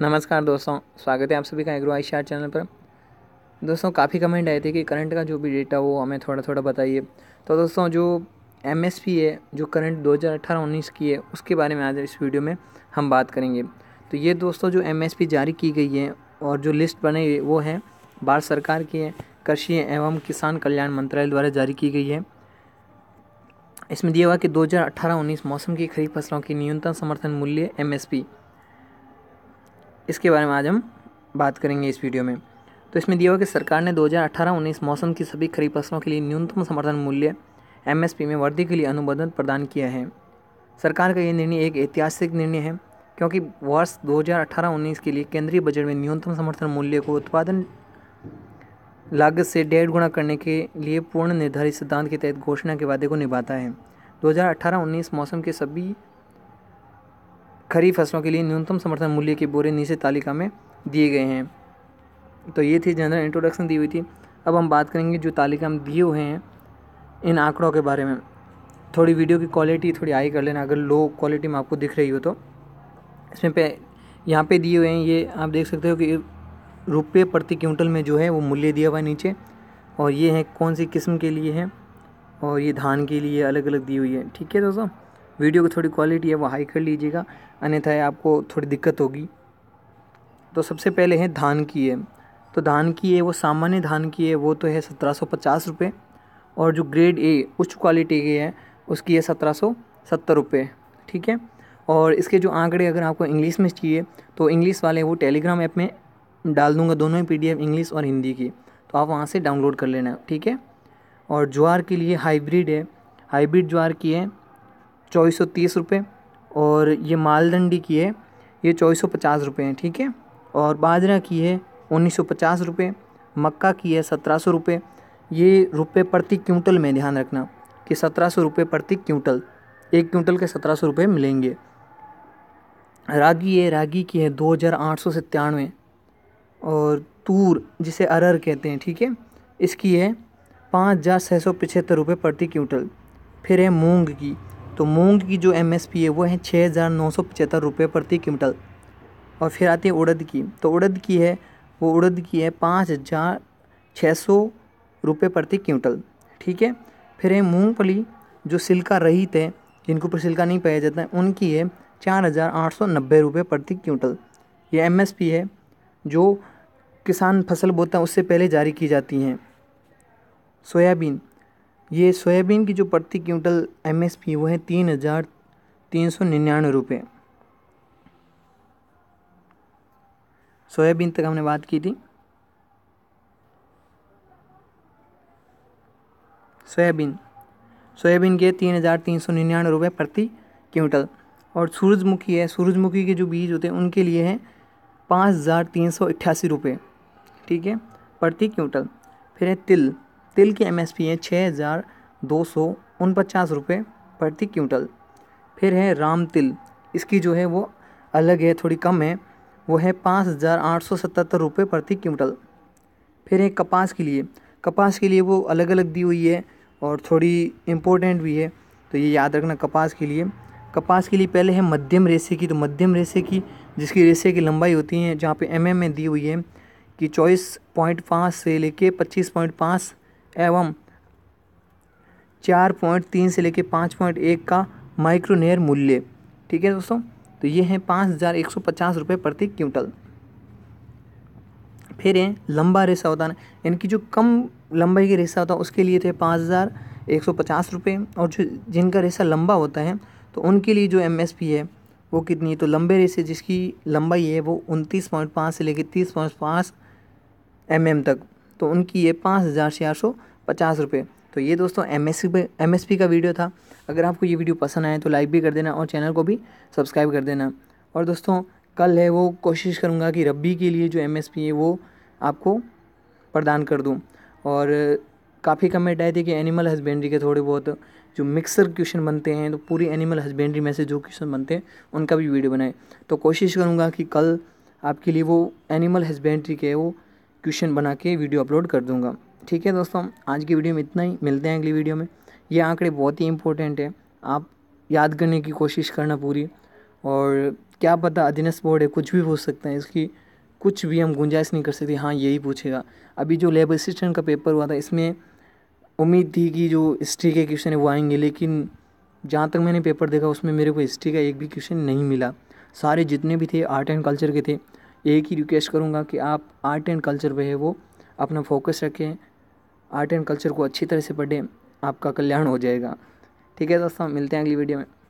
नमस्कार दोस्तों स्वागत है आप सभी का एग्रो आई शार चैनल पर दोस्तों काफ़ी कमेंट आए थे कि करंट का जो भी डेटा वो हमें थोड़ा थोड़ा बताइए तो दोस्तों जो एम है जो करंट 2018-19 की है उसके बारे में आज इस वीडियो में हम बात करेंगे तो ये दोस्तों जो एम जारी की गई है और जो लिस्ट बने वो है भारत सरकार की है कृषि एवं किसान कल्याण मंत्रालय द्वारा जारी की गई है इसमें दिया हुआ कि 2018-19 मौसम की खरीफ फसलों की न्यूनतम समर्थन मूल्य एम इसके बारे में आज हम बात करेंगे इस वीडियो में तो इसमें दिया हुआ कि सरकार ने 2018-19 मौसम की सभी खरीफ फसलों के लिए न्यूनतम समर्थन मूल्य एमएसपी में वृद्धि के लिए अनुमोदन प्रदान किया है सरकार का ये निर्णय एक ऐतिहासिक निर्णय है क्योंकि वर्ष 2018-19 के लिए केंद्रीय बजट में न्यूनतम समर्थन मूल्य को उत्पादन लागत से डेढ़ गुणा करने के लिए पूर्ण निर्धारित सिद्धांत के तहत घोषणा के वादे को निभाता है 2018-19 मौसम के सभी खरीफ फसलों के लिए न्यूनतम समर्थन मूल्य के बोरे नीचे तालिका में दिए गए हैं तो ये थी जनरल इंट्रोडक्शन दी हुई थी अब हम बात करेंगे जो तालिका में दिए हुए हैं इन आंकड़ों के बारे में थोड़ी वीडियो की क्वालिटी थोड़ी हाई कर लेना अगर लो क्वालिटी में आपको दिख रही हो तो इसमें पे यहाँ पे दिए हुए हैं ये आप देख सकते हो कि रुपये प्रति क्विंटल में जो है वो मूल्य दिया हुआ है नीचे और ये है कौन सी किस्म के लिए है और ये धान के लिए अलग अलग दी हुई है ठीक है दोस्तों वीडियो की थोड़ी क्वालिटी है वो हाई कर लीजिएगा अन्यथा आपको थोड़ी दिक्कत होगी तो सबसे पहले है धान की है तो धान की है वो सामान्य धान की है वो तो है सत्रह सौ पचास रुपये और जो ग्रेड ए उच्च क्वालिटी की है उसकी है सत्रह सौ सत्तर रुपये ठीक है और इसके जो आंकड़े अगर आपको इंग्लिश में चाहिए तो इंग्लिश वाले वो टेलीग्राम ऐप में डाल दूंगा दोनों ही पीडीएफ इंग्लिश और हिंदी की तो आप वहाँ से डाउनलोड कर लेना ठीक है और ज्वार के लिए हाइब्रिड है हाइब्रिड ज्वार की है चौबीस सौ तीस रुपये और ये मालदंडी की है ये चौबीस सौ पचास रुपये है ठीक है और बाजरा की है उन्नीस सौ पचास रुपये मक्का की है सत्रह सौ रुपये ये रुपये प्रति क्विंटल में ध्यान रखना कि सत्रह सौ रुपये प्रति क्विंटल एक क्विंटल के सत्रह सौ रुपये मिलेंगे रागी है रागी की है दो हज़ार आठ सौ सत्तानवे और तूर जिसे अरर कहते हैं ठीक है इसकी है पाँच हज़ार छः सौ पचहत्तर रुपये प्रति क्विंटल फिर है मूंग की तो मूंग की जो एम एस पी है वो है छः हज़ार नौ सौ पचहत्तर रुपये प्रति क्विंटल और फिर आती है उड़द की तो उड़द की है वो उड़द की है पाँच हज़ार छः सौ रुपये प्रति क्विंटल ठीक है फिर है मूँगफली जो सिल्का रहित है जिनके ऊपर सिल्का नहीं पाया जाता है उनकी है चार हज़ार आठ सौ नब्बे रुपये प्रति क्विंटल ये एम एस पी है जो किसान फसल बोता है उससे पहले जारी की जाती हैं सोयाबीन ये सोयाबीन की जो प्रति क्विंटल एम एस पी वो है तीन हज़ार तीन सौ निन्यानवे रुपये सोयाबीन तक हमने बात की थी सोयाबीन सोयाबीन के तीन हज़ार तीन सौ निन्यानवे रुपये प्रति क्विंटल और सूरजमुखी है सूरजमुखी के जो बीज होते हैं उनके लिए हैं पाँच हज़ार तीन सौ अट्ठासी रुपये ठीक है प्रति क्विंटल फिर है तिल तिल की एम एस पी है छः हज़ार दो सौ उनपचास रुपये प्रति क्विंटल फिर है राम तिल इसकी जो है वो अलग है थोड़ी कम है वो है पाँच हज़ार आठ सौ सतहत्तर रुपये प्रति क्विंटल फिर है कपास के लिए कपास के लिए वो अलग अलग दी हुई है और थोड़ी इम्पोर्टेंट भी है तो ये याद रखना कपास के लिए कपास के लिए पहले है मध्यम रेसे की तो मध्यम रेसे की जिसकी रेसे की लंबाई होती है जहाँ पे एम में दी हुई है कि चौबीस पॉइंट पाँच से लेके पच्चीस पॉइंट पाँच एवं चार पॉइंट तीन से लेकर पाँच पॉइंट एक का माइक्रोनेयर मूल्य ठीक है दोस्तों तो ये हैं पाँच हज़ार एक सौ पचास रुपये प्रति क्विंटल फिर हैं लंबा रेसा होता है इनकी जो कम लंबाई के रेसा होता है उसके लिए थे पाँच हज़ार एक सौ पचास रुपये और जो जिनका रेसा लंबा होता है तो उनके लिए जो एम एस पी है वो कितनी है तो लंबे रेसे जिसकी लंबाई है वो उनतीस पॉइंट पाँच से लेकर तीस पॉइंट पाँच एम एम तक तो उनकी ये पाँच हज़ार चार सौ पचास रुपये तो ये दोस्तों M S P M S P का वीडियो था अगर आपको ये वीडियो पसंद आए तो लाइक भी कर देना और चैनल को भी सब्सक्राइब कर देना और दोस्तों कल है वो कोशिश करूँगा कि रबी के लिए जो एम एस पी है वो आपको प्रदान कर दूँ और काफ़ी कमेंट आए थे कि एनिमल हस्बेंड्री के थोड़े बहुत जो मिक्सर क्वेश्चन बनते हैं तो पूरी एनिमल हस्बेंड्री में से जो क्वेश्चन बनते हैं उनका भी वीडियो बनाए तो कोशिश करूँगा कि कल आपके लिए वो एनिमल हस्बेंड्री के वो क्वेश्चन बना के वीडियो अपलोड कर दूंगा ठीक है दोस्तों आज की वीडियो में इतना ही मिलते हैं अगली वीडियो में ये आंकड़े बहुत ही इंपॉर्टेंट है आप याद करने की कोशिश करना पूरी और क्या पता अधीनस बोर्ड है कुछ भी पूछ सकते हैं इसकी कुछ भी हम गुंजाइश नहीं कर सकते हाँ यही पूछेगा अभी जो लेब असिस्टेंट का पेपर हुआ था इसमें उम्मीद थी कि जो हिस्ट्री के क्वेश्चन है वो आएंगे लेकिन जहाँ तक मैंने पेपर देखा उसमें मेरे को हिस्ट्री का एक भी क्वेश्चन नहीं मिला सारे जितने भी थे आर्ट एंड कल्चर के थे एक ही रिक्वेस्ट करूँगा कि आप आर्ट एंड कल्चर पर है वो अपना फोकस रखें आर्ट एंड कल्चर को अच्छी तरह से पढ़ें आपका कल्याण हो जाएगा ठीक है दोस्तों मिलते हैं अगली वीडियो में